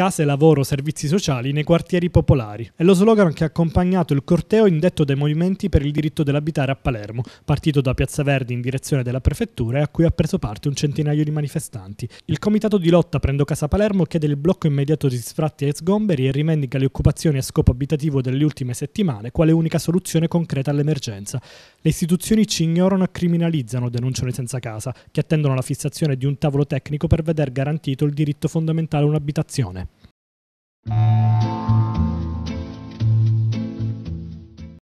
case, lavoro, servizi sociali nei quartieri popolari. È lo slogan che ha accompagnato il corteo indetto dai movimenti per il diritto dell'abitare a Palermo, partito da Piazza Verdi in direzione della prefettura e a cui ha preso parte un centinaio di manifestanti. Il comitato di lotta Prendo Casa Palermo chiede il blocco immediato di sfratti e sgomberi e rivendica le occupazioni a scopo abitativo delle ultime settimane quale unica soluzione concreta all'emergenza. Le istituzioni ci ignorano e criminalizzano, denunciano i senza casa, che attendono la fissazione di un tavolo tecnico per veder garantito il diritto fondamentale a un'abitazione.